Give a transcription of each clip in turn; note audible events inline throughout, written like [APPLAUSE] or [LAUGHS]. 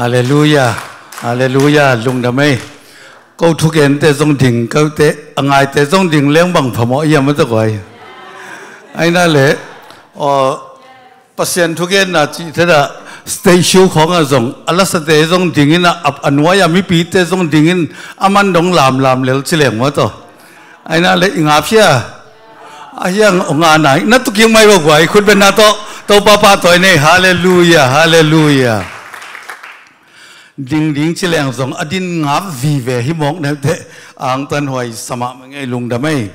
ฮาเลลูยา ฮาเลลูยาลุงทำไมก็ทุกเห็นแต่ทรงดิ่งก็แต่อง่ายแต่ทรงดิ่งเลี้ยงบังผมอ่ยมันจะไหวไอ้นั่นแหละอ๋อประสิทธิ์ทุกเห็นนะจีเท่ะสเตชิวของอะทรงอัลลัสเต่ทรงดิ่งนะอับอันวายามีปีแต่ทรงดิ่งนะอมันดงลามลามเลี้ยงเฉลี่ยมาต่อไอ้นั่นแหละอิงอาเชียอ้ยังงานไหนนั่นทุกยังไม่บอกไว้คุณเป็นนาโตโตป้าป้าตัวนี้ฮาเลลูยาฮาเลลูยา ding ding chi leng zong adin ngap vi ve hi mong na te ang tan hoi sama ngai lung da mai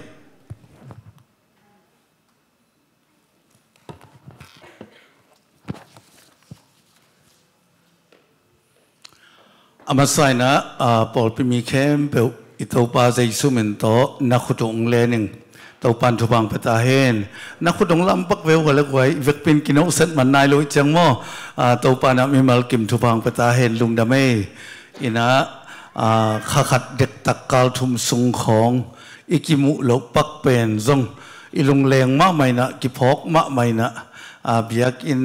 amasai na pol pimi kem pe itau pa zai sumen to na khutung lening ตปันทุบังปตาเฮนนักขุดงลำปักเววกันลวไว้เวกเป็นกินเอาเซตมันนายลุยจังม่อเตปันมีมัลกิมทุบังปตาเฮนลุงดำเมอินะขาขัดเด็กตะกาลทุมสุงของอีกิมุลปักเป็นซงอีลุงแรงมาไม่นะกิพอกมาไม่นะเบียกอิน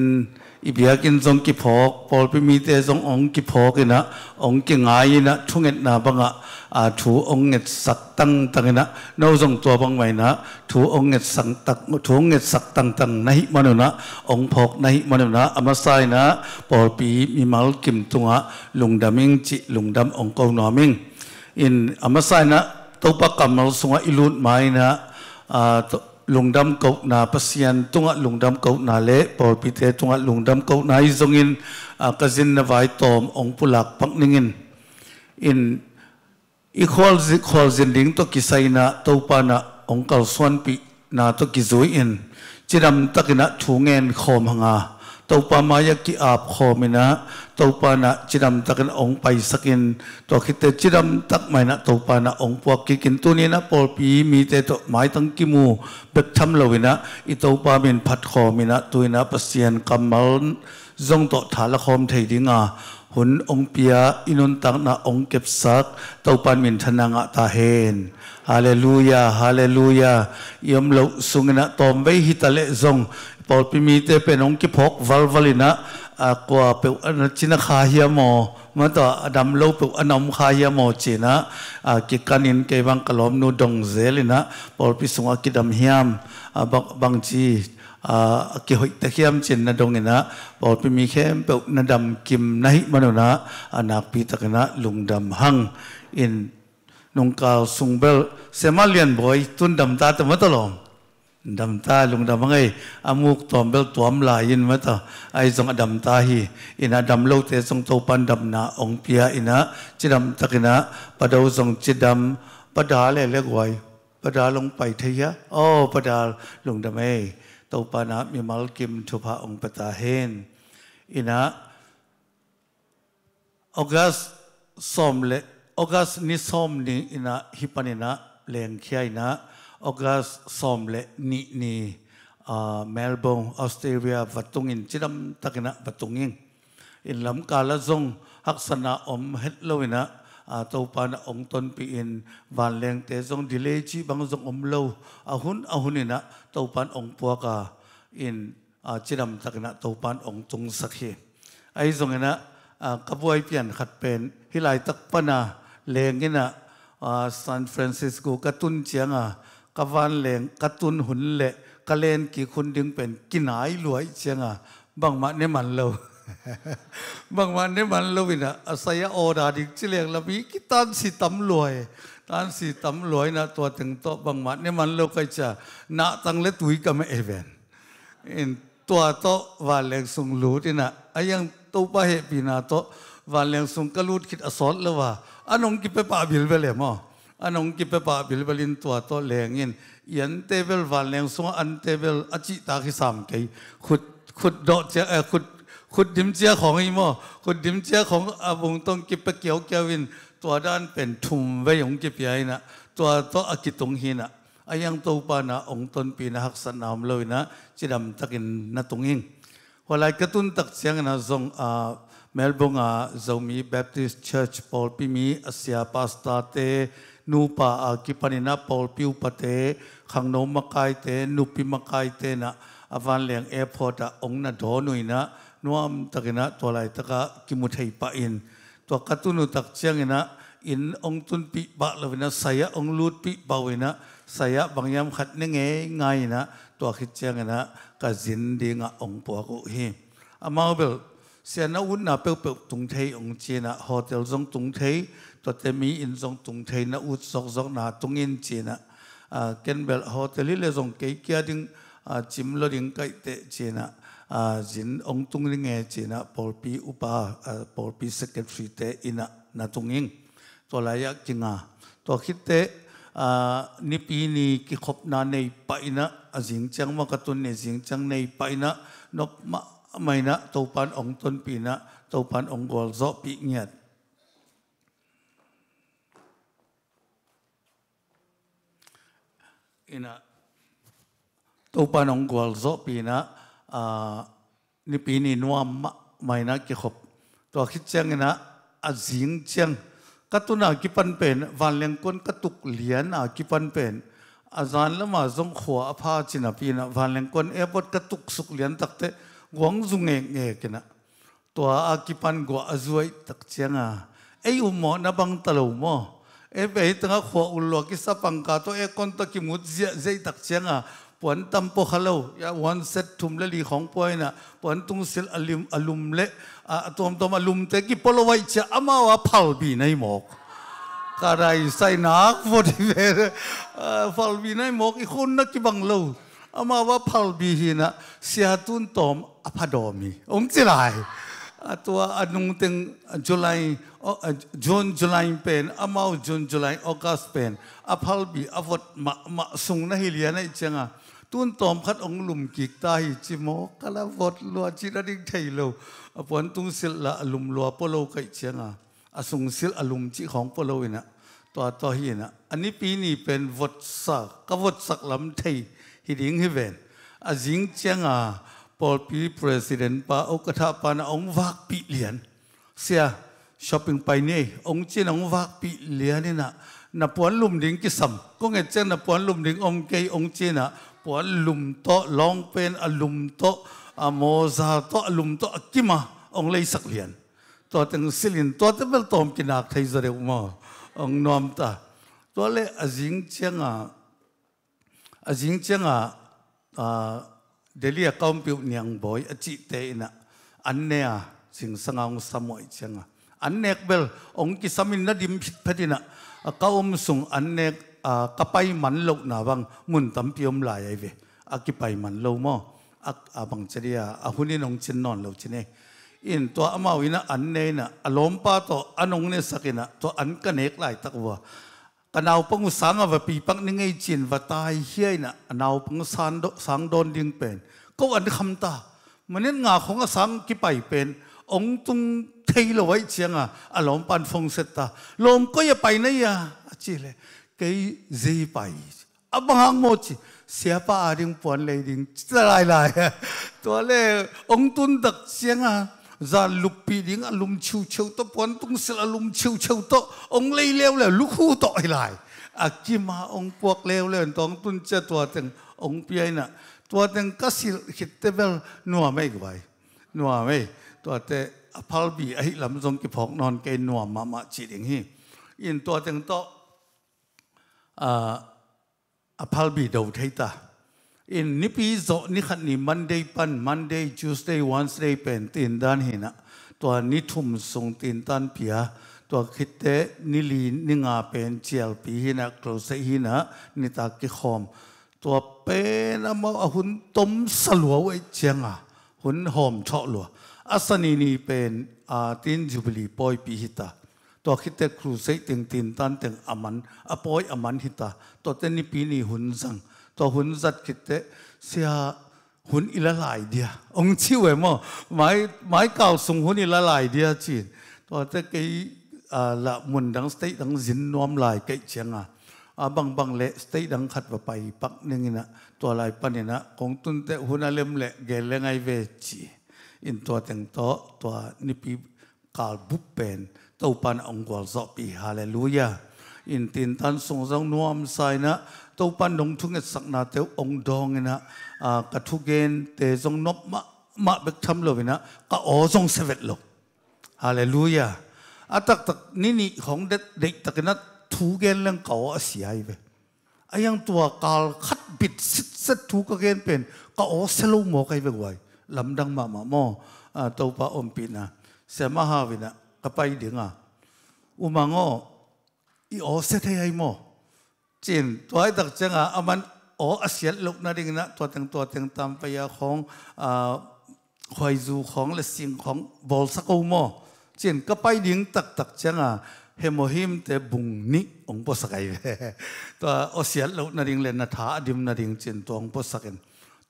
ibiakin zong ki phok pol pi mi te zong ong ki phok ina ong ki ngai ina thunget na banga a thu ong nget sak tang tang ina no zong tua bang mai na thu ong nget sang tak thu ong nget sak tang tang nai manu na ong phok nai manu na ama sai na pol pi mi mal kim tunga lungdaming chi lungdam ong ko no ming in ama sai na topa kamal sunga ilut mai na a lùng lungdam kau na pasian tunga lungdam kau na le por pite tunga lungdam kau na izongin ah, kazin na vai tom ong pulak pakningin in ikhol zik khol zin ding to kisai na topa na Ông kal suan pi na to kizui in chiram takina thungen khom hanga ตปามายกิอาบคอมินะตปานะจิดัมตักันองไปสกินตัวคิดเตจิดัมตักไม่นะตปานะองพวกกิกินตัวนี้นะปอปีมีแต่ตหมายตั้งกิมูเบ็ดทำเลวินะอิตปามินผัดคอมินะตัวนะปัสเซียนกัมมลจงตอฐานละครไทยดิงาหุนองเปียอินนตักนาองเก็บซักเต้าปนมินทนางะตาเฮนฮาเลลูยาฮาเลลูยาเยี่ยมเลาสุงนะตอมไว้ฮิตาเลซงปอลพิมีเตเป็นองค์กิพกวอลวลินะกว่าเปวอนชินคาเฮียโมมาต่อดำเลกเปวอนอมคาเฮียโมจีนะกิการินเกี่ยวกลอมนูดงเซลินะปอลพิสุงอกิดำเฮียมบังบังจีกิหอยตะเขียมจินนดงเินะปอลพิมีเข้มเปวนดำกิมนหิมโนนะนาปีตะกนะลุงดำหังอินนงกาลสุงเบลเซมาเลียนบอยตุนดำตาตมตลอมดำตาลงดำไงอามุกตอมเบลตอมลายินมาต่อไอสงดำตาฮีอินะดำโลกเตสงโตปันดำนา องเปียอินะจิดำตะกินะปะดาวสงจิดำปะดาเลยเล็กไวปะดาลงไปเทียโอ้ปะดาลงดำเโตปานะมีมัลกิมทุพาองปตาเฮนอินะออกัสซอมเลออกัสนิซอมนี่อินะฮิปันินะเลงเขียนะ August som le ni ni uh, Melbourne Australia và in chỉ đâm ta cái nè và tungin in lắm cả là zong hắc san na om hết lâu uh, nè à tàu pan ông tôn pi in và leng tế zong delay chỉ bằng zong om lâu à hun à hun nè tàu pan ông pua cả in à uh, chỉ đâm ta cái nè tàu pan ông tung sắc hi ai zong nè à cặp vay tiền khát pen hi lại tắc pan à leng nè à San Francisco cái tuân chiang à กวานเหลงกระตุนหุนเละกะเลนกี่คนดึงเป็นกินหายรวยเชียงอ่ะบางมันเนี่มันเราบางวันเนี่มันเราวินะอาศัยโอดาดิกเลียงละมีกิตันสีตำรวยตันสีตำรวยนะตัวถึงโตบางวันเนี่มันเราก็จะนาตั้งเลตุยกับไม่เอเวนอินตัวโตวานเลงสงลูที่นะอายังตัวไปเหปีนาโตวานเลงสงกระลูดคิดอสอนเลยว่าอันนงกิไปป่าบิลไปเลยมั้อนงกิเปปาบิลบลินตัวโตแรงเงินยันเทเบลวานแรงสวอันเทเบลอจิตาคิสามไกขุดขุดดอกเจเอขุดขุดดิมเจียของอีโมขุดดิมเจียของอาบุงต้องกิเปเกียวเกวิน ตัวด้านเป็นทุ่มไว้ของกิเปียนะตัวตัวอกิตรงหินะอายังโตปานะ องต้นปีนาักสนามเลยนะจิดำตะกินนตรงหิงวไรกระตุ้นตักเสียงนะทรงอาเมลบงอาเจะมีแบปติสต์เชิร์ชพอลพิมีอาเซียปาสตาเตนูปะอากิปนินาปอลพิวปะเตขังนมมกายเตนูปิมกายเตนะอวานเหลียงแอร์พอร์ตองนะโอนุยนะนวมตะกินะตัวไรตะกะกิมุทัยปะอินตัวกัตุนุตักเชียงนะอินองตุนปิบะลวินะสายะองลูดปิบาวินะสายะบางยามขัดเนงไงนะตัวคิดเชียงนะกะจินดีงะองปัวกุเฮอามาเบลเสียนอุ่นนะเปิลเปิลตุงเทยองเจนะโฮเทลซงตุงเทยตัวเตมีอินทรงตุงเทนะอุดสกสกนาตุงอินจีนะเกนเบลโฮเทลิเลทรงเกียกี้ดิ้งจิมลดิ้งไกเตจีนะจินองตุงริงเอจีนะปอลปีอุปาปอลปีสเกตฟรีเตอินะนาตุงอิงตัวลายักจิงาตัวคิดเตนิปีนีกิขบนาในไปนะจิงจังมากตุนในจิงจังในไปนะนบมาไม่นะตัวปานองตนปีนะตัวปานองกอลซอปีเงียด ina upanong gwal zo pina ni pini nuam ma mai na ki khop to khit chang ina a jing chang katuna ki pan pen van leng kon katuk lian a ki pan pen a zan lama zong khwa a pha china pina van leng kon airport katuk suk lian takte gwang zu nge nge kina to a ki pan go azuai tak changa ei umo na bang talo mo Ê em về khoa u kho kí ki sapang ka to e ta to ki mut zia zai tak à, puan tam po khalo ya one set thum le li khong na, puan tung sil alim alum le a tom tom alum te ki polo wai cha ama wa phal bi nai mok karai sai nak [LAUGHS] vot ver phal bi nai mok i khun na ki bang lo ama wa phal bi hina sia tun tom apadomi om chilai ตัวอนุ่งถึงจุลัยจุนจุลัยเป็นอมาวจุนจุลัยออกัสเป็นอภัลบีอฟดมะมะสุงนะฮิเลียนะจังอ่ะตุนตอมคัดองลุมกิกตาหิจิโมกะละวดลววจิรดิ่งไทยโลอปวนตุงสิลละลุมลวัโปโลกไกจังอ่ะอาสงสิลอลุมจิของโปโลวินะตัวตัวหินะอันนี้ปีนี้เป็นวดศักกับวดศักดิ์ลำไทยฮิดิ่งหิเวนอาจิงเจังอ่ะ Paul President pa o katha pa na ông vác bị liền xia shopping pai nè ông chỉ là ông vác bị liền nè na na puan lùm đỉnh cái sầm có nghe chân na puan lùm đỉnh ông cây ông chỉ na puan lùm to long pen a lùm to à, a moza to a lùm to akima, kima ông lấy sắc liền to từng silin to từng bel tom kinak thấy rồi mà ông nom ta to le a zing chang a a zing chang a để lia công biểu nhàng bồi ở chị tệ nè anh nè à chính sang ông sa mọi chăng à anh nè bel ông kia samin nà dim phát na cao ông sung anh nè à kapai man lâu na vang mun tam piom lại ấy về à kipai man lâu mò à à bằng chơi à à hôm nay ông non lâu chín này in to amawina anh nè nè alompa to anong nè sakina to anh connect lại tắc vừa anau pangu sanga va pi pang ni ngai chin va tai hiai na anau pangu san do sang don ding pen ko an kham ta manin nga khong a sang ki pai pen ong tung thei lo wai chianga a lom pan phong set ta lom ko ya pai na ya chi le cái gì pai abang mo chi siapa ading puan le ding lai lai [LAUGHS] to le ong tun dak chianga za lupi ding a à, lum chiu chiu to pon tung sil a lum chiu chiu to ông lei leo le lu khu to lại a à, kima ông puak leo le tong tun che to teng ông pi na à, to teng kasil hit tebel nuwa mai gwai nuwa mai to te a phal bi a lam zong ki phok non ke nuwa ma ma chi ding hi in to teng to a a phal bi đầu thấy ta in nipi zo ni khat ni monday pan monday tuesday wednesday pen tin dan hina to ni thum sung tin tan pia to khite ni li ni nga pen chial pi hina close hina ni ta ki khom to pen ama hun tom salwa wai chenga hun hom tho lo asani ni pen a tin jubilee poi pi hita ตัวคิดแต่ครูเสติงตินตันติงอมันอปอยอมันหิตาตัวเต้นนี่ปีนี่หุนสังตัวหุ่นสัดกิตเตเสียหุ่นอีละหลายเดียวองชื่อเวมอหมายหมายเก่าส่งหุ่นอีละหลายเดียจีนตัวเตกีละมุนดังสเตดังจินน้อมลายเกเชียงอ่ะบางบางเละสเตดังขัดว่ไปปักนึงนะตัวลายปันนี่นะคงตุนเตหุ่นอะไรมเละเกลเลงไงเวจีอินตัวเต็งโตตัวนิพีกาลบุปเป็นตัวปันองกวลสอปีฮาเลลูยาอินตินตันสงสังน้อมใส่นะ nông thôn cái sắc na topa nongthung e sakna te ongdong ina ka thugen te jong nop ma ma bek tham lo ina ka ozong sevet lo hallelujah à atak tak nini khong det dek takina thugen lang ka o vậy ve ayang tua kal khat bit sit set thu cái gen pen ka o selo mo kai ve gwai lamdang ma ma mo topa ompina sema ha vina kapai dinga umango i o set hai mò chín, tuổi đặc trưng à, changa aman ở asiat luk na ding na tuổi từng tuổi từng tam pa ya khong a khoi zu khong le sing khong bol sa ko mo chin ka pai ding tak tak changa hemohim te bung ni ong po sakai ve [LAUGHS] tua asiat luk na ding le na tha dim na ding chin tu ong po sakin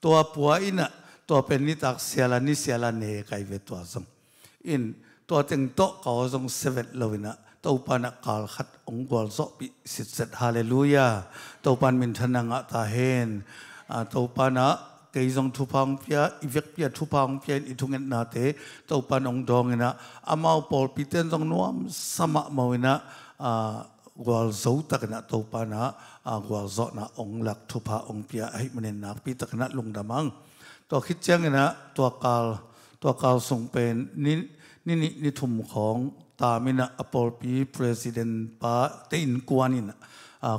tua pua ina tua pen ni tak siala ni siala nè cái ve tua xong, in tua từng to ka ong seven lovina to pa na kal khat องกอลซอบปิสิทธิ์เสฮาเลลูยาเต้าปันมินทนังะตาเฮนเต้าปันะเกยจงทุพังเิียอิเวกเิียทุพังเิียอิทุงเงินนาเตเต้าปันองดองนะอามาอุปอลปิเตนซงนวมสมะมาวินะกวลโซตักนะเต้าปันะกวลซอนะองหลักทุพาองเิียให้มันเนักปิตักนะลงดามังตัวคิดเจ้งนะตัวกาลตัวกาลส่งเป็นนินินิทุมของตามินะอปอลปีประธานปะเตินกวนินะ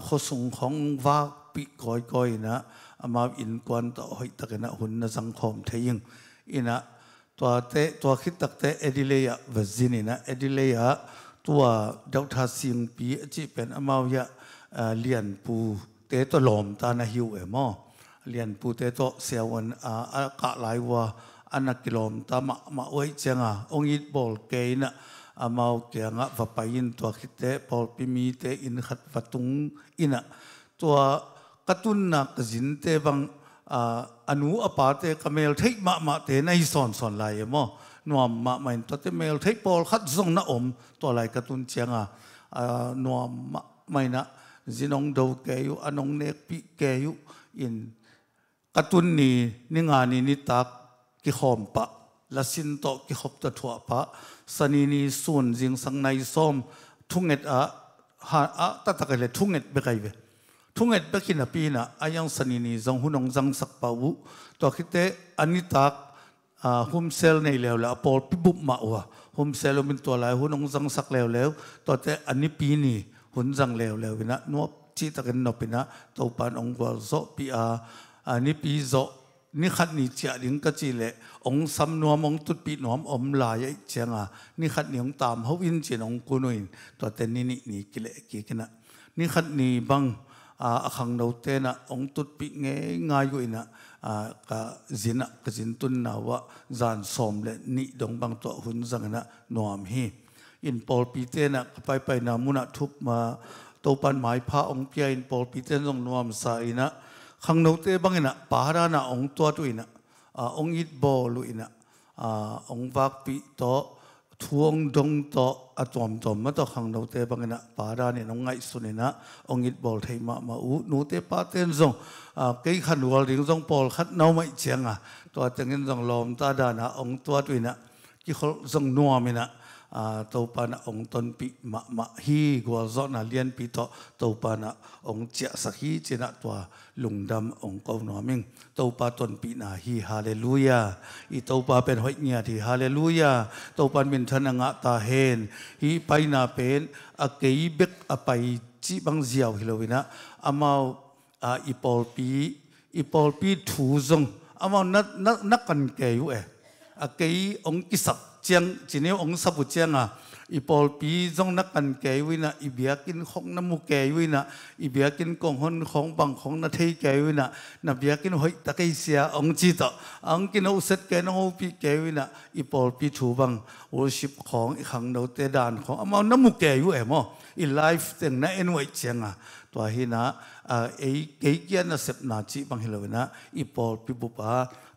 ข้อส่งของวากปิกอยกอยนะมาอินกวนต่อห้ตะกันหุ่นสังคมเทียงอินะตัวเตตัวคิดตักเตเอดิเลียวจินินะเอดิเลียตัวดาวทาสิงปีจิเป็นอมายะเลียนปูเตตัวหลอมตานาฮิวเอมอเลียนปูเตตัวเสียวันอากะไลายว่าอันนักกิลลมตามะมาไว้เจงอ่ะองอิดบอลเกยนะอามาเกียงะฟไปยินตัวคิดเตพอลพิมีเตอินขัดฟตุงอินะตัวกตุนนักจินเตบังอนุอปาเตกเมลเทกมามาเตในสอนสอนลายมอนวมมาไม่ตัวเตเมลเทกพอลขัดทรงน้อมตัวลายกตุนเชียงะนวมมาไม่นะจินองดูแกยุอันงเนกปีแกยุอินกตุนนี่นิงานนี่นิตักกิหอมปะลาสินโตกิขบตะถั่วปะสนีนีส่วนจิงสังในซ้อมทุ่งเอ็ดอะหาอะตะตะกันเลยทุ่งเอ็ดไปไกลเวทุ่งเอ็ดเบกินปีน่ะอายังสนีนีจังหุนองจังสักปาวุตัวคิดเตอันนี้ตักฮุมเซลในแล้วแล้วปอลพิบุบมาวะฮุมเซลเป็นตัวลายหุนองจังสักแล้วแล้วตัวเต่อันนี้ปีนี่หุนจังแล้วแล้วนะนัวจีตะกันนอปินะตัวปานองกวาโซปีอาอันนี้ปีโซนี่ขัดนี่เจียดิงกะจีเละองสำนวมองตุดปีหนอมอมลายเจียงอ่ะนี่ขัดนี่องตามเขาวินเจียองกุนุยตัวเต็นนี่นี่นี่กิเลกี่กันนะนี่ขัดนี่บังอาขังเราเต็นะองตุดปีเงยง่ายอยู่นะอ่ากะจินะกะจินตุนนาวะจานสมเลนี่ดงบังตัวหุ่นสังนะนอมฮีอินปอลปีเต็นะไปไปนามุนะทุบมาตัวปันหมายพระองเพียอินปอลปีเต็นตองนอมใส่นะ khang nấu tế băng ina ra na ông tua tu ina ông ít bò lu ina ông vác bị to thuông đông to à tuom tuom mà to khang nấu tế băng ina ra ni ông ngay sun ina ông ít bò thấy mà mà u nấu tế pa tên rong cái khăn wal ding rong bò khát nấu mai chiang à tua tiếng rong lom ta đà na ông tua tu ina chỉ khol rong nuam ina à tàu pa na ông tôn pi mạ mà hi gua zon na liên bị to tàu pa na ông chia sa hi chia na tua lùng đam ông câu nói mình tàu pa tôn pi na hi hallelujah i tàu pa bên hội nhà thì hallelujah tàu pa mình thân ngã ta hen hi pai na pen a cái bek a pai chi bang ziao hilowina amao a ipol pi ipol pi thu zong amao na na na kan ke yu e a cái ông kisak จียงจีเนียวองสับุจียงอ่ะอีพอลปีจงนักกันแก้วินะอีเบียกินของน้ำมูแก้วินะอีเบียกินกองหอนของบังของนาเทยแก้วินะนับเบียกินหอยตะกี้เสียองจิตอ่ะองกินเอาเสร็จแก้น้องปีแก้วินะอีพอลปีถูบังโอชิบของอีขังเราเตดานของเอามาน้ำมูแก้วิเอ๋มออีไลฟ์เต็งนะเอ็นไวเจียงอ่ะตัวฮีนะเอ้ยเกี่ยนนะเสพนาจีบังเฮลวินะอีพอลปีบุปผา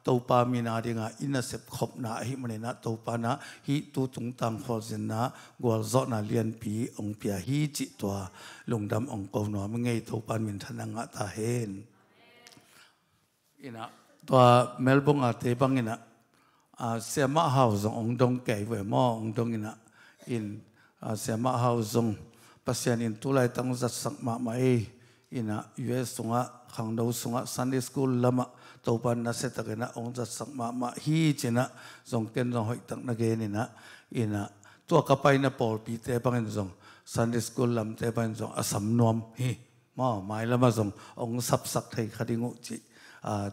ตัวปามีนาดีงาอินาเซปขบนาหิมันนะตัวปานะฮิตูตุงตังฟอจินนะกัวลจอนาเลียนปีองเปียฮิจิตัวลงดำองโกนนอมงไงตัวปานมินทนังะตาเฮนอินะตัวเมลบงอาเตปังอินะเสียมาเฮาซงองดงเกยเวมอองดงอินะอินเสียมาเฮาซงปัสยานินตุไลตังจัดสังมาไม่อินะยูเอสงะขังดูสงะซันดิสกูลละมาตัวปันนั่นเสตักนะองค์จะสักมาหาฮจินะทรงเกณฑ์ทงหอยตักนักเกณฑ์นะอินะตัวกระไปนะปอลปีเตะปังเงินทรงสันดิสกุลลำเตะปังเงินทรงอสมนวมฮีมาหมายละมาทรงองค์สับสักไทยคดีงุจิ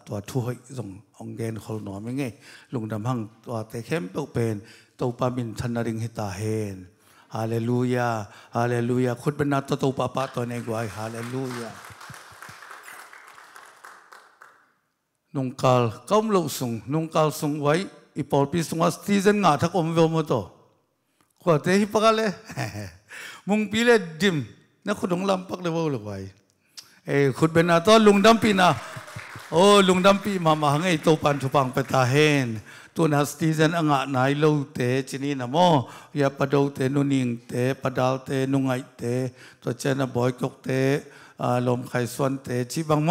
ตัวทุ่ยทรงองค์เกณฑ์คนหนอยังไงลุงดำหังตัวแต่เข้มเป็นตัวปามินชนริงหิตาเฮนฮาเลลูยาฮาเลลูยาคุณเป็นนัตตัวปาปาตัวในกวายฮาเลลูยาุงกาลก้มลงสูงนุงกาลสูงไว้อีพอลพิสุงสติเซนงาทักอมเวมตอควาเตฮิปกเลมุงปีเลดิมนะคุณงลำปักเลยว่าลูกไว้ เอคุณเป็นอาตอลุงดัมปีนะโอ้ลุงดัมปีมามาหงไอตัวปันทุปังไปตาเห็นตัวนัสติเซนอ่งาไนโลเตชนีนะโมอยาปะดูเตนุนิงเตปะดาวเตนุงไอเตตัวเจนะบอยกกเตอารมไขส่วนเตชิบังโม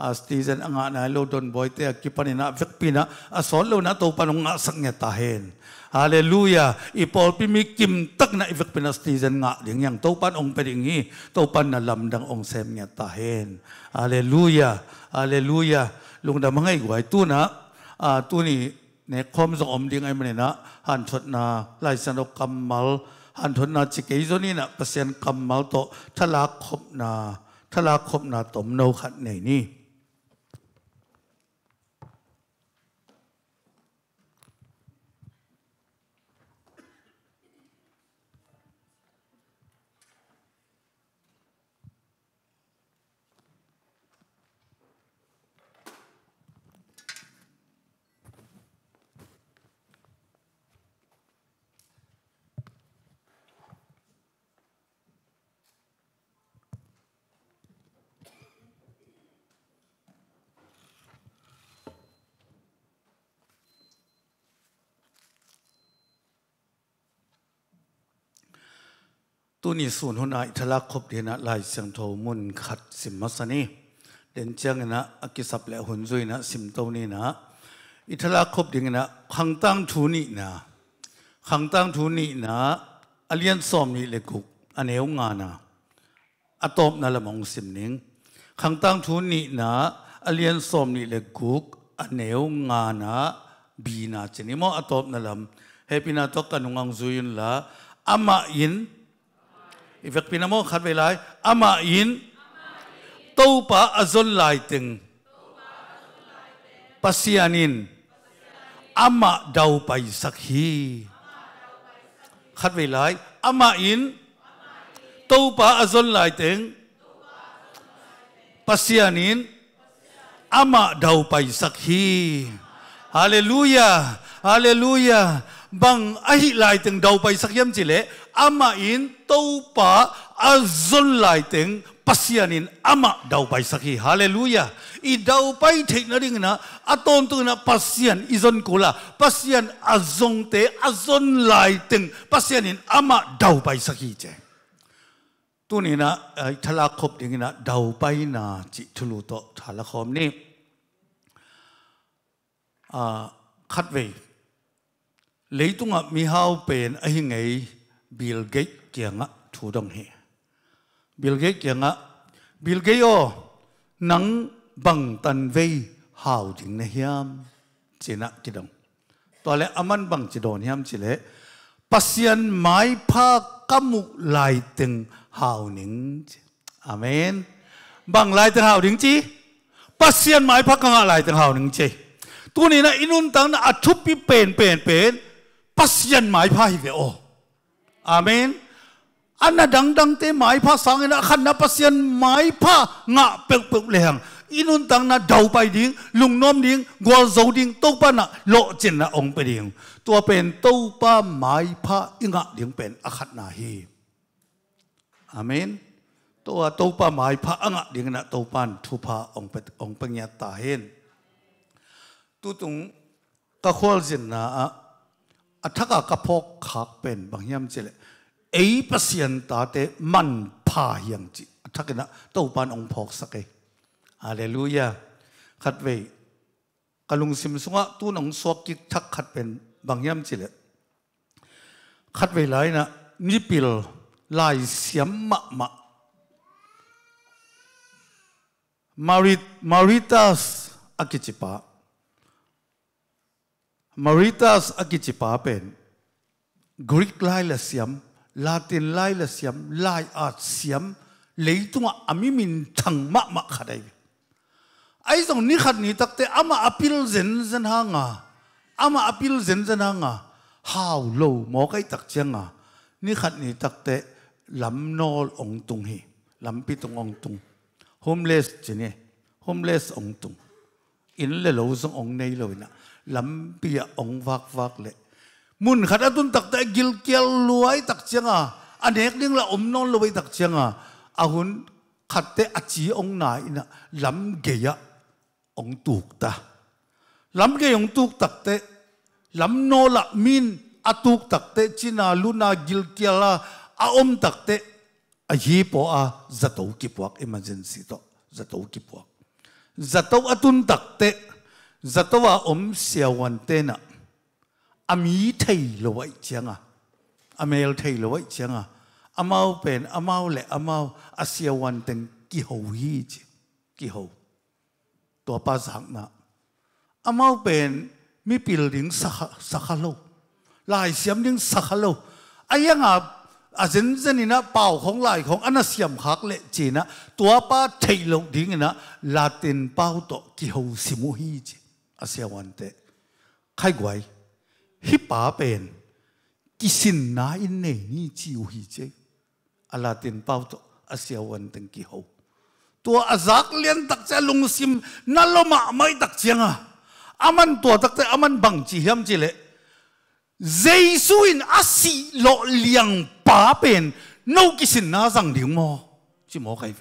astizen ang na lo don boy te akipani na afek pina asolo na to panong ngasak nga tahen Hallelujah. Ipol pimikim tak na ifek pinastizen nga ding yang taupan ong peringi, taupan na lamdang ong sem nga tahen. Hallelujah. Hallelujah. Lung da mga igway tu na uh, tu ni ne kom sa om ding ay manina han thot na laisan o kammal han thot na chike zo ni na pasyan kammal to thala khop na thala khop na tom no khat nei ni. ตูนี้ส่วนหัวหน้าอิทลักครบเดนะลายเสียงโทมุนขัดสิมมัสนีเด่นเจ้างนะอกิสับและหุนซุยนะสิมโตนี่นะ อิทลักครบเดนะขังตั้งทูนี่นะขังตั้งทูนี่นะอเลียนซอมนี่เลกุกอเนวงานะอตอมนัละมองสิมนิงขังตั้งทูนี่นะอเลียนซอมนี่เลกุกอเนวงานะบีนาเจนิมออตอมนัลละเฮปินาตกันงงซุยนละอามาอิน Ivet pinamo khat ve lai ama in tâu pa azol lai ting pasianin ama đau pai sakhi khat ve lai ama in tâu pa azol lai ting pasianin ama dau pai hi, hallelujah hallelujah bang ahi lai ting dau pai sakhiam chile ama in taupa azon lai teng pasianin ama dau pai saki haleluya i dau pai thek na ring na aton tu na pasian izon kula pasian azong te azon lai teng pasianin ama dau pai saki che tu ni na thala khop ding na dau pai na chi thulu to thala khom ni a khat ve leitunga mi hau pen a hi ngei bill gate กียงะถูดองเฮบิลเกียเกียงะบิลเกียโอนังบังตันเวหาวถึงเนียมเจีนักจีดงตัวเลอมันบังจีโดนเฮียมจีเลปัศยันไม้ผ้ากมุลายตึงหาวหนึ่งอเมนบังลายตึงหาวหนึงจีปัศยันไม้ผ้ากังลายตึงหาวหนึ่งจีตัวนี้นะอินุนตังนะอัจฉริเป็นเป็นเป็นปัศยันไม้ผ้าให้เดียอเมนอันนัะดังดังเตหมาย้าังเงินขันนับเสียนหมายผ้างะเปกเปกแหงอินุนตังน่ะเดาไปดิ้งลุงน้อมดิ้งกัวโจดิ้งตู้ป้าน่ะโลจินน่ะองไปดิ้งตัวเป็นตู้ป้าหมายผ้าอิงะดิ้งเป็นอคัดนาฮีอาเมนตัวตู้ป้าหมายผ้าอิงะดิ้งน่ะตู้ป้านทุพาองเป็นองเป็นยาตาเห็นตุ้งตะโคลจินน่ะอัฐกะกัะพกขากเป็นบางยามเจเลเอ้เปอร์เซียนตาเตมันพาอย่างจิทักกันนะตัวปานองพอกสักเออาเลลูยาขัดเวกลุงสิมสุงะตู้นองสวกิทักขัดเป็นบางย่ำจิเลขัดเวหลายนะนิปิลลายเสียมมะมะมาริมาริตัสอากิจิปามาริตัสอากิจิปาเป็นกรีกลายละเสียม latin lai la siam lai a siam leitunga ami min thang ma ma khadai ai zong ni khat ni takte ama apil zen zen hanga ama apil zen zen hanga hao lo mo kai tak changa ni khat ni takte lam nol ong tung hi lam pi tung ong tung homeless chine homeless ong tung in le lo zong ong nei lo na lam pi ong vak vak le mun khat atun tak ta gil kial luai tak changa anek ning la om non luai tak changa ahun khat te achi ong nai na lam geya ong tuk ta lam ge ong tuk tak te lam no la min atuk tak te china luna gil kiala a om tak te a hi po a zato ki puak emergency to zato ki puak zato atun tak te zato wa om siawan te na ami thei lo wai chianga amel thei lo wai chianga amau pen amau le amau asia wan teng ki ho hi chi ki ho to pa sang na amau pen mi pil ding sa sa khalo lai siam ding sa khalo ayanga à dân dân ina bảo không lại không anh siam khác lệ chỉ na tua pa thầy lộc đình na Latin bao to kỳ hậu simu hi chứ à xe hoàn khai quái ฮิปาเป็นกิสินนาอินเนนี่จิวฮีเจอลาตินเป้าตัวอาเซียวันตังกิฮาตัวอาจักเลียนตักเจลุงซิมนั่นลมะไม่ตักเจียงอ่ะอามันตัวตักเจอามันบังจีเฮมจีเละเจสุอินอาศิโลเลียงป่าเป็นนูกิสินนาสังดิงโมจิโมใครเว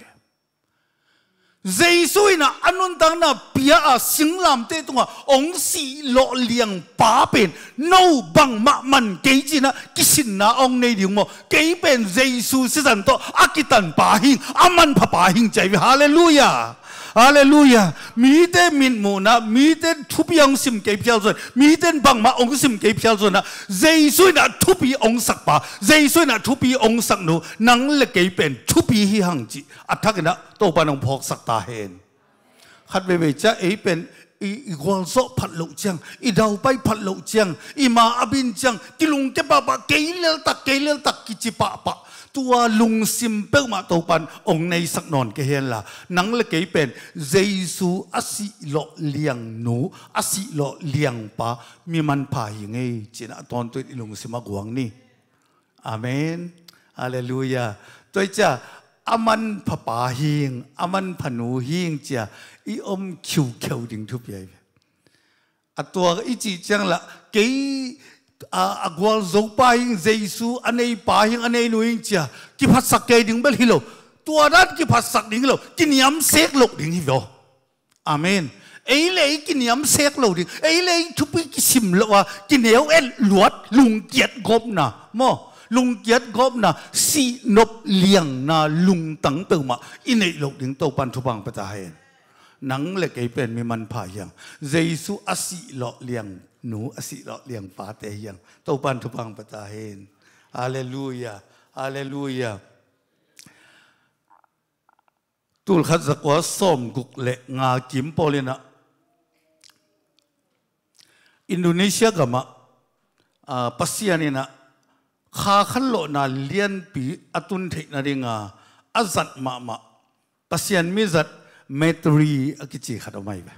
giêsu na anun dang na pia a singlam te tunga ong à. si lo liang pa pen no bang ma man ke ji na kisin na ong nei ding mo ke pen giêsu si zan to akitan pa hing aman pha pa hing chai hallelujah ฮาเลลูยามีแต่มินมูนะมีแต่ทุบยองสิมเกี่ยพิจารณามีแต่บังมาองคสิมเกี่ยพิจารณาเจี๊ยสุยนะทุบีองศักปะเจี๊ยสุยนะทุบีองศักโนนังเลเกียเป็นทุบีฮิฮังจีอัตถกันนะโตปานองพอกศักตาเห็นขัดเบเวจ้าเอ๋เป็นอีกวันโซผัดลูกเจียงอีดาวไปผัดลูกเจียงอีมาอาบินเจียงกิลุงเจ็บปาบาเกี่ยเลือดตักเกี่ยเลือดตักกิจปะปะตัวลุงซิมเปิลมาตปันองในสักนอนก็เห็นละนังละเกเป็นเยซูอาศิโลเลียงหนูอาศิโลเลียงปะมีมันพายงไงจีนตอนตัวลุงซิมากวงนี่อเมนอาเลลูยาตัวจ้อามันพปาหิงอามันผนูหิงจ้อีอมคิวเขียวดิ่งทุบใหญ่อะตัวอีจีจังละเกี a à, a à, gwal zo pa hing jesu anei pa hing anei nu hing chia ki phat sak ke ding bel hilo tua dat ki phat sak ding lo ki niam sek lok ding hi vo amen ấy lấy cái niệm xét lâu đi ấy lấy chụp cái sim lâu à cái nếu em luốt lùng kiệt gộp na mò lùng kiệt gộp na si nộp liang na lùng tắng từ mà in ấy lâu đến tàu pan thu bằng bắt ta hay นังเล็กไอเป็นมีมันพายังเยซูอสิเลอเลียงหนูอสิเลอเลียงปาเตยังต้าปันทุพังปตาเฮนอาเลลูยาอาเลลูยาตุลขัดสกวาส้มกุกเละงาจิมโพลินะอินโดนีเซียกมาปัสยานีนะข้าขันโลนาเลียนปีอตุนเทนาริงาอาจัดมามาปัสยานมีจัด metri akichi khát omai ba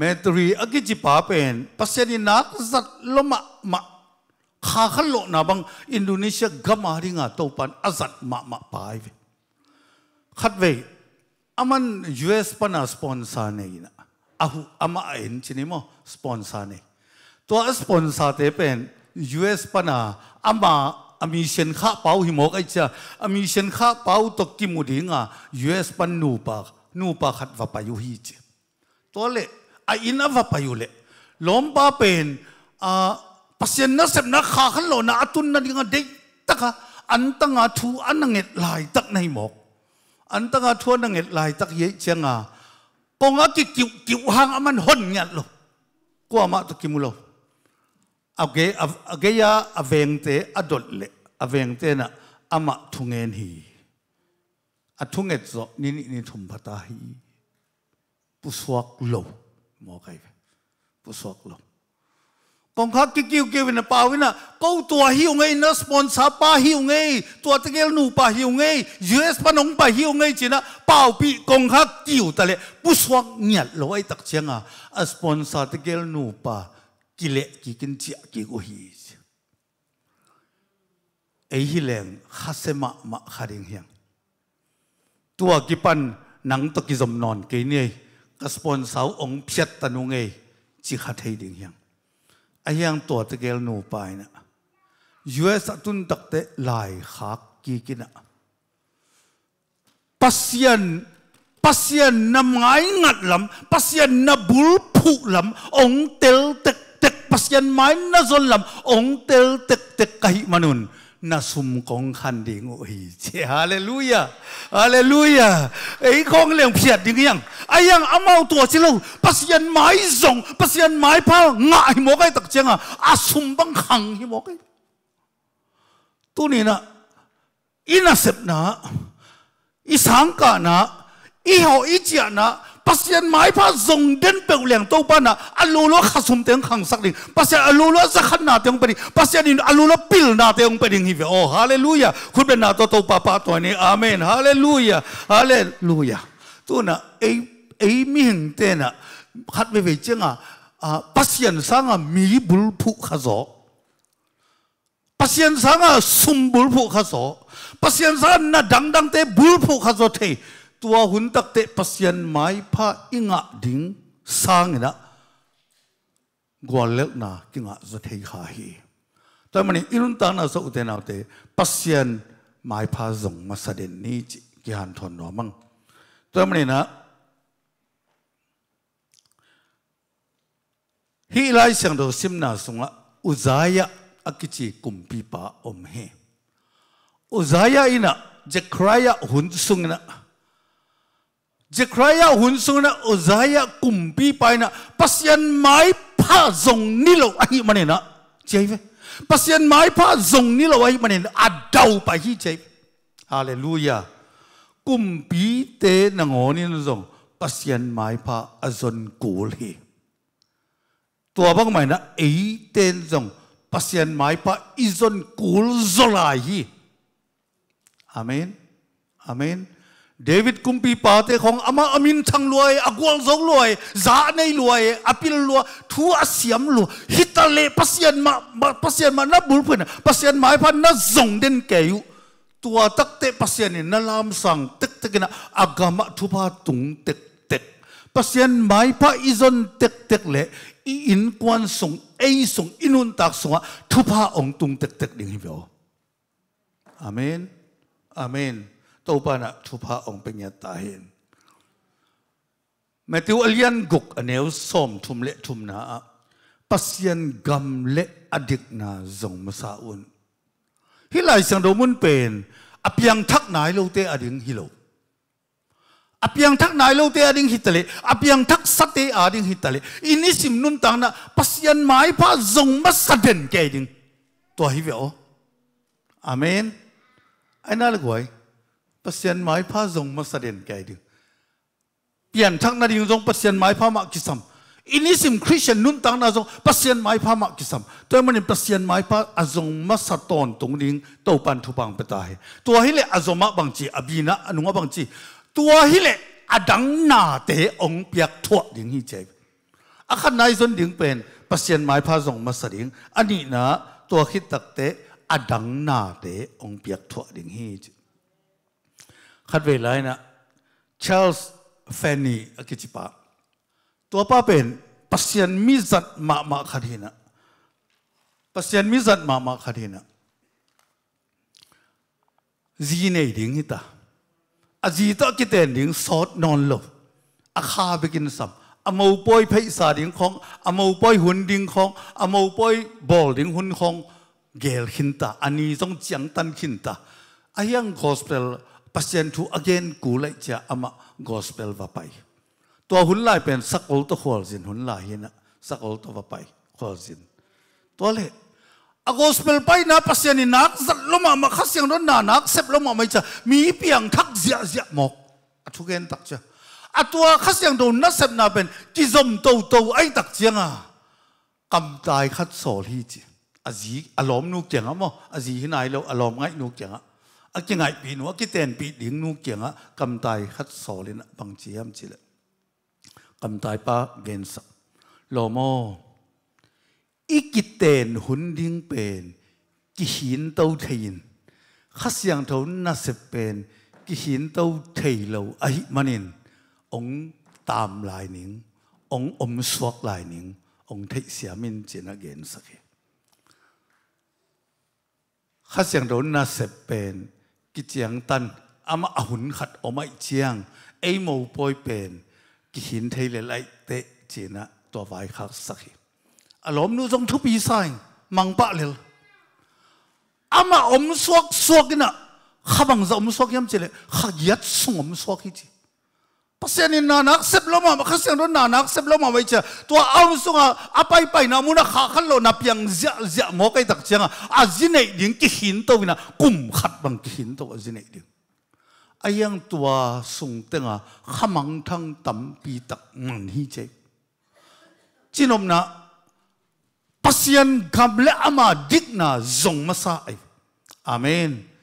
metri akichi pa pen paseni nak zat loma ma kha khát lộ na bang Indonesia gama nga tàu azat ma ma pai ve khát ve aman US pana sponsor ne ina ahu ama en chinimo sponsor ne to sponsor te pen US pana ama amission kha pau hi mok ai cha amishen kha pau tok ki mudinga US pan nu pa nu pa khat va pa yu hi chi to le a in a va pa yu le lom pa pen a pasien na sep na kha khan lo na atun na dinga de taka an tanga thu ananget lai tak nei mok an tanga thu ananget lai tak ye changa ponga ki kiu kiu hang aman hon nyat lo ko ama to kimulo age age ya avengte adol le avengte na ama thungen hi อาทุ่งเอ็ดจนี่นี่ทุ่มพัตาฮีปุสวกโลมอไกัยูุสวกโลกองข้ากิิวกิววนะป่าวินะก็ตัวฮิวไงนะสปอนซาป้าฮิวไงตัวตะเกลนูป้าฮิวไงยูเอสปนงปาฮิวไงจีนะป่าปีกองข้ากิวตะเลปุสวกเงียลอยตักเชียงอ่ะสปอนซาตะเกลนูป้ากิเลกิกินจีกิโกฮีไอฮิเลงฮัาเสมามาฮาริงเฮียงตัวกิปันหนังตะกิจมนอนเกเนียกสปอนเสาองเพียตตนุงเอจิขัดให้ดิงยังไอ้ยังตัวตะเกลนูไปนะยูเอสตุนตักเตะลายขากกีกินะปัสยันปัสยันนำไงงัดลำปัสยันนบุลผูลำองเตลเตกเตกปัสยันไม้นจนลำองเตลเตกเตกไกิมนุน na sum kong khan ding o hi che hallelujah hallelujah ấy con liền phiệt ding yang ai yang amau tua chi lo pasian mai zong pasian mai pa ngai mo kai tak chang à. a sum bang khang hi mo kai tu ni na ina sep na i sang ka na i ho i chia na pasien mai pa zong den pe uliang to pa na alu lo khasum teng khang sak ding pasien alu lo za khan na teng pari pasien in alu lo pil na teng pari hi ve oh hallelujah khun ben na to to pa pa to ni amen hallelujah hallelujah tu na ei ei mi hing te na khat ve ve chenga a pasien a mi bul phu khazo pasien a sum bul phu khazo pasien sang na dang dang te bul phu khazo the tua hun tak te pasian mai pha inga ding sang na gwalel na kinga za thei kha hi ta mani irun ta na so te na te pasian mai pha zong ma sa den ni chi ki han thon no mang ta mani na hi lai sang do sim na sung u zaya akichi kumpi pa om he u zaya ina jekraya hun sung na Jekraya hunsungna ozaya kumpi pai na pasian mai pha zong nilo ahi manena cheve pasian mai pha zong nilo ahi manena adau à, pai hi cheve hallelujah kumpi te nangoni no zong pasian mai pha azon kul hi tua bang mai na ei ten zong pasian mai pha izon kul zolai hi amen amen เดวิดกุมปีปาเตของอามาอามินทังรวยอากวลสงรวยจาในรวยอภิลรวยทัวเสียมรวยฮิตาเลปัสเซียนมาปัสเซียนมานับบุญเพื่อนปัสเซียนหมายพันนับสงเด่นแก่อยู่ตัวตักเตปัสเซียนนี่นลามสั่งตึกตึกนะอากามาทุพาตุงเต็กเต็กปัสเซียนหมายพันอิจนเต็กเต็กเละอีอินกวนส่งเอส่งอินุนตักส่งทุพาองตุงเต็กเต็กดิ่งเห้เอเมนอเมน tàu ba na thu pa ông bên nhà ta hiền mà alian gục anh em xóm thum lệ thum na pasien gam lệ adik na zong masa un hi lai sang đầu mun pen apiang thắc nai lâu te ading hi lâu apiang thak nai lo te ading hitale apiang thak sate ading hitale ini sim nun tang na pasian mai pa zong ma saden ke ding to hi veo amen ai na lagwai ปอร์เสนต์ไม้ยพระทรงมาสเสด็จแก่ดึงเปลี่ยนทังนาดิงทรงเปอร์เสนต์ไม้ยพระมักกิสมอินิสิมคริสเตียนนุ่นตังอาทรงเปอร์เสนต์ไม้ยพระมักกิสมตัวมันเป็นปร์เสนต์ไม้ยพระอาทรงมาสะตอนตรงนิงตปันทุบังเปตายตัวฮิเลอาทรงมาบังจีอบีนาอนุมาบังจีตัวฮิเลอดังนาเตอองเปียกทวดิงฮิเจอาคันนายจนดิงเป็นเปอร์เสนต์ไม้ยพระทรงมาสดิงอันนี้นะตัวคิดตักเตอดังนาเตอองเปียกทวดิงฮิเจคัดเวลาน看未来呢 c h a น l e กิจิปาตัวป้าเป็นปัศยันมิจัดมามาคัดหินะปัศยันมิจัดมามาคัดหินะจีเนดิ่งหิตาอาจีตอกิเตนดิ่งสอดนอนหลบอาคาไปกินสัมอามูปอยไพศาดิ่งของอามูปอยหุ่นดิ่งของอามูปอยบอลดิ่งหุ่นของเกลขินตาอันนี้ต้องจังตันขินตาอายังโอสเปลปัจเจนทูอัเกนกูเลจะอามะกอสเปลว่าไปตัวหุ่นลายเป็นสักโอลตัวขวาลินหุ่นลายนะสักโอลตัวว่าไปขวาลินตัวเล็กอสเปลไปนะปัจเจนินักสัตว์ลมอามาขัสยังรนนานักเซบลมอามาจะมีเพียงทักเสียเสียหมกทุกเกนตักจะตัวขัสยังโดนนักเซบนาเป็นจิจอมโตโตไอตักเจียงอ่ะกำตายขัดสอลีจีอาจีอารมณ์นุกเจียงอ่ะมั้งอาจีหินายเราอารมณ์ไงนุกเจียงอ่ะอกงไงปีนัวกิเตนปีดิงนูเกียงอะกำตายคัดสอลินะบางเจียมจิลยกำตายป้าเกนสักลอมออีกิเตนหุ่นดิงเป็นกิหินเต้าเทียนขัสยังเท่าน่าเสเป็นกิหินเต้าเทียเราไอมันิน องตามลายหนิงองอมสวกลายหนิงองเทียเสียมินเจนักเกนสักข้าเสียงโดนน่าเสเป็นกิเจียงตันอามาหุ่นขัดออกมาเจียงไอโมปอยเป็นกิหินเทเลไลเตเจนะตัวไว้ขักสักอารมณ์นู้จงทุบีไซมังปะเลลอามาอมสวกสวกนะขบังจะอมสวกยำเจเลยขยัดสงอมสวกที่ pasien in na nak sep loma ma khasian ron na nak sep loma wai cha to aum sunga apai pai na muna kha khan lo na piang zia zia mo kai tak changa a zinei ding ki hin to wina kum khat bang ki hin to a zinei ding ayang tua sung tenga khamang thang tam pi tak man hi che chinom na pasian gamle ama dik na zong masa ai amen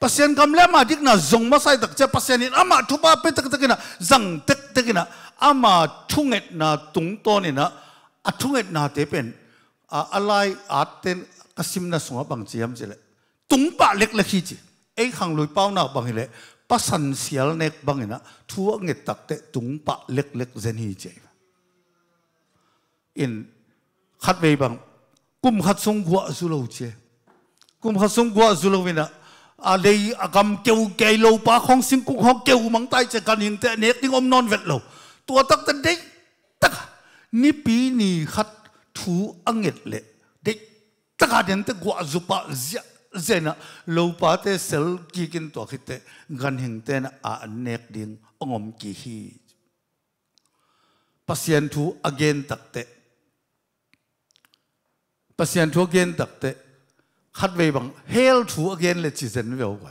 pasien kam le ma dik na zong ma sai tak che pasien in ama thu ba pe tak tak na zang tak tak na ama thunget na tung to ni na a thunget na te pen a alai a ten kasim na sunga bang chiam chile tung pa lek lek hi chi ei khang lui pau na bang le pasan sial nek bang na thu nge tak te tung pa lek lek zen hi che in khat ve bang kum khat sung gwa zu lo che kum khat sung gwa zu lo vina à à cầm kêu kêu lâu ba không xin cũng không kêu mang tay sẽ cần hiện tại nét tiếng om non vẹt lâu tua tắc tân đấy tắc à. ni pi ni khát thú ăn nghiệt lệ đấy tắc hạt à đến tắc quả giúp ba dạ dạ na lâu ba thế sel kí kinh tua khi thế gần hiện tại na à nét tiếng om kí hi pasien thú again tắc thế pasien thú again tắc thế คัดเวบังเฮลทูอเกนเลยจีเซนเวลไว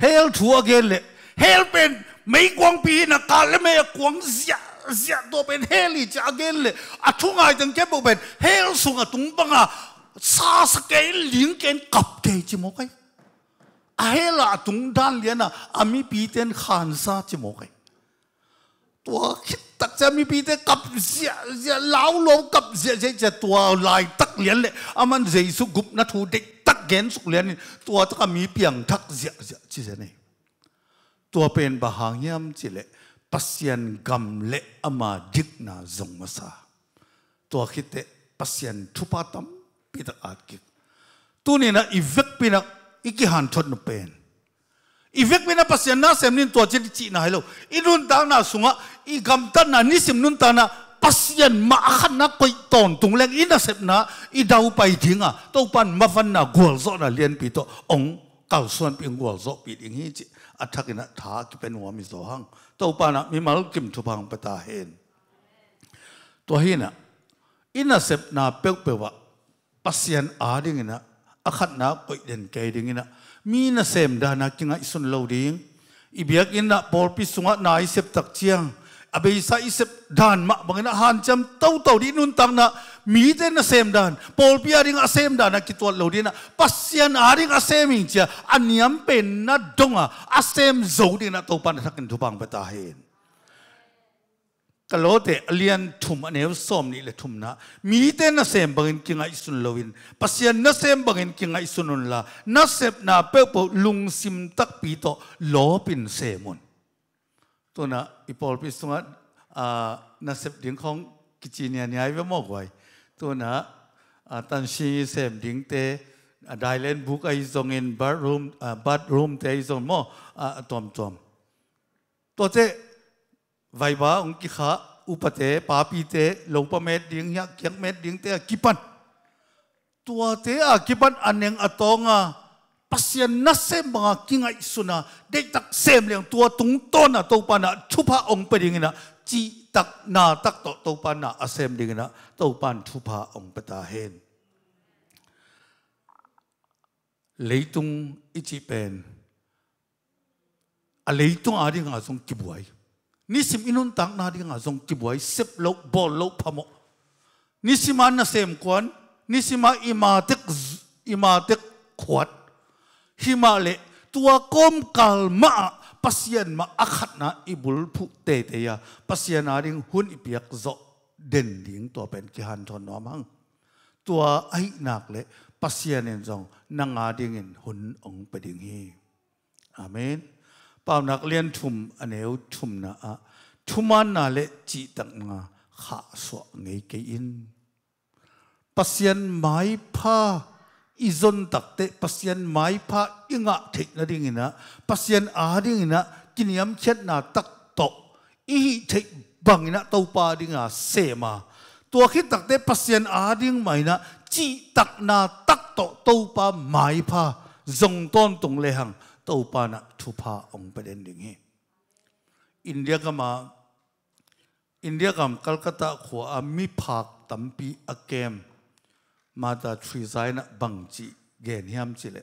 เฮลทูอเกนเลยเฮลเป็นไม่กวางปีนะกาลไม่กวางเสียเสียตัวเป็นเฮลีจากเกนเลยอะทุ่งไอจังเค็บเป็นเฮลสุงอะตุงบังอะซาสเกลลิงเกนกับเกจิโมกัยอะเฮลอะตุงด้านเลียนะอามีปีเตนขานซาจิโมกัยตัวคิดตักจะมีปีเตกับเสียเสียลาวลงกับเสียเสียจะตัวลายตักเลียนเลยอามันเสียสุกุบนัทูเด็กตักเกนสุกเลียนตัวตักมีเพียงทักเสียเสียชิเสนี่ตัวเป็นบะหางยามจิเละปัสยันกำเละอามาดิกนาจงมาซาตัวคิดเตปัสยันทุปาตัมปีตะอาดกิกตัวนี้นะอีเวกปีนักอีกิหันทดนเป็นอีเวกเป็นนักเสียนาเสียมนินตัวเจริจีน่ายโลอีนุนตานาสุงะอีกัมตันนานิสิมนุนตานาปัสยันมาขันนักไปตอนตุงแรงอินาเสพนาอีดาวไปดิ้งอ่ะตัวปันมาฟันนากวลโซนาเลียนปีโตองเก่าส่วนปีงวลโซปีดิงฮิจิอัฐกินะท้ากิเป็นหัวมิโซหังตัวปันมีมาลกิมทุพังปตาเฮนตัวเฮีนะอินาเสพนาเปีวเปวะปัสยันอาดิ่งนะอขันนักไปเดินเกดิ่งนะ mi na sem da na kinga isun lo ding ibiak in na por pi sunga na isep tak chiang abe isa isep dan mak bangena han cham tau tau di nun tang na mi te na sem dan por pi aring asem da na lo pasian aring asem ing aniam pen na donga asem zo dina to pan thakin thupang betahin กโลเตเลียนถุมอันเอวสมนี่เลยถุมนะมีแต่นักเสมบังเงินกิงไอสุนลวินปัศยานักเสมบังเงินกิงไอสุนุนละนักเสพนาเปปลุงซิมตักปีโตโลปินเซมุนตัวนะอีพอลพิสุงะนักเสพดิ้งของกิจเนียนี่ไอเวมอกไว้ตัวนะตันชีเสมดิ้งเตดายเลนบุกไอซองเงินบัตรูมบัตรูมเตไอซองมอตอมตอมตัวเจ vai ba ông kia kha upate papi te lopa met ding nhá kyang met ding te kipan tua te a kipan aneng atonga pasian na se mga kingai isuna dei tak sem liang tua tung ton na to pa na thupa ong pe ding na chi tak na tak to to pa na asem ding na to pan thupa ong pata hen leitung ichi pen a leitung a ding a song kibuai nisim inun tak na ding a zong ti buai sep lo bol lo phamo nisima na sem kwan nisima imatek imatek khwat himale tua kom ma, pasien ma akhat na ibul phu te te ya pasien na ring hun ipiak zo den ding to pen ki han thon no mang tua ai nak le pasien en zong nanga ding in hun ong pe ding hi amen bao nạc liên thùm anh à, em thùm na à thùm an na lệ chỉ tặng nga khả sọ ngay cái in pasien mai pa izon tak te pasien mai pa inga thik na ding ina pasien a ding ina kiniam chết na tak tok i thik bang ina tàu pa ding ngà se mà, tua khi tak te pasien a ding mai na chi tak na tak tok tàu pa mai pa zong tôn tung lê hang tàu pa na thu pa ông bên đây đình India cả mà India cả Calcutta của Ami Park, phạc tấm pi a kem mà ta truy giải na bằng chỉ, gen hiam chị lệ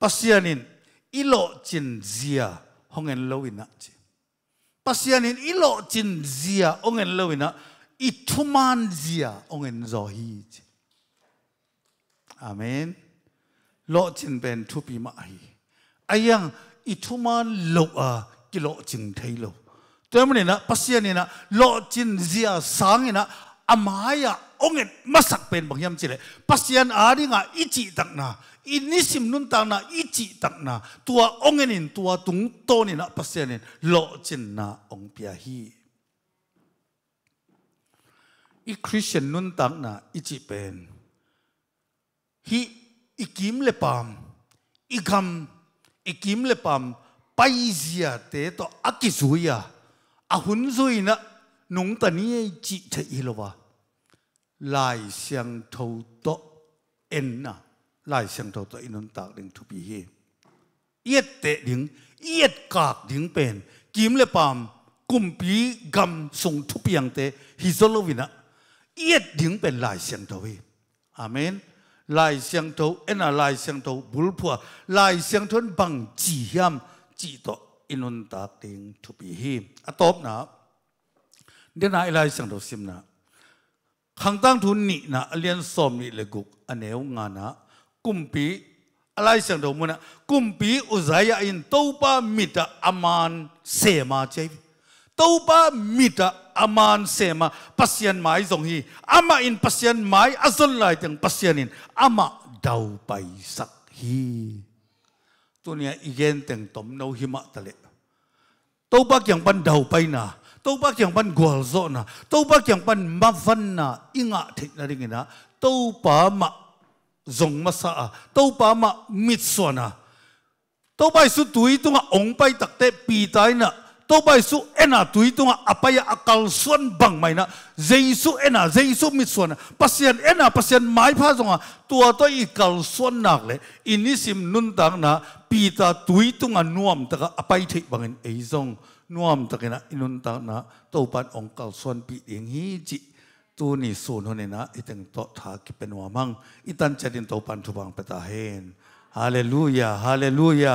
pasianin ilo chin zia en hongen lowina chị pasianin ilo chin zia en ongen lowina ituman zia en ongen hi chị amen lo chin ben thu pi ma hi ayang ituma lo a ki lo chin thei lo temne na pasian na lo chin zia sang na amaya onget masak pen bangyam chile pasian ari nga ichi takna inisim nun ta na ichi na, tua ongenin tua tung to ni na pasianin lo chin na ong pia hi i christian nun takna ichi pen hi ikim le pam igam อีกิมเลปัมไปเสียเตะต่ออักิสุยะอาหุนสุยนะนุงตานี้จิตใจอีลวะลายเสียงทูโตเอ็นนะลายเสียงทูโตอินนตักดึงทุบีเฮียเตะดิึงเอียกากดิึงเป็นกิมเลปัมกุมปีกำส่งทุบียงเตะฮิโซโลวินะเอียดดิึงเป็นลายเสียงทวีอเมน lai xiang tho ena lai xiang tho bul phua lai xiang thon bang chỉ hiam chỉ to inun tak ting thu pi hi atop na đến nay lai xiang tho xem na khang tăng thu nị na alian som ni le guk aneu nga na kumpi alai sang do muna kumpi uzaya in ba topa mita aman sema chei topa mita aman sema pasien mai zong hi ama in pasien mai azol lai teng pasien in ama dau pai sak hi tunia igen teng tom no hi ma tale to bak yang ban dau pai na to bak yang ban gwal zo na to bak yang ban ma van na inga thik na ring na to pa ma zong ma sa a ma mit so na to bai su tui tunga ong pai takte pi tai na ตัวไปสู้เอ็นะตุยตัวอะไรอะกัลส่วนบังไม่นะเจสุเอ็นะเจสุมิส่วนพัศยันเอ็นะพัศยันไม่พาสงะตัวตัวอีกัลส่วนนักเลยอินิสิมนุนต่างนะปีตาตุยตัวนุ่มตะกะอะไรที่บังเอ็นไอซงนุ่มตะกะนะอินุนต่างนะตัวปันองกัลส่วนปีเองฮีจิตัวนี้ส่วนหนี้นะอีตังโตทากิเป็นว่ามังอีตั้งเจดินตัวปันทุบังเปตาเฮนฮาเลลูยาฮาเลลูยา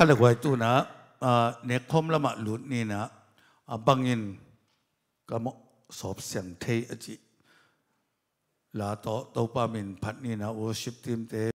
ขาเลังไว้ตัวนะเนคมละมาลุดนี่นะบังอินก็มสอบเสียงเทอจิลาโตตัวปามินพัดนี่นะโอชิปทิมเต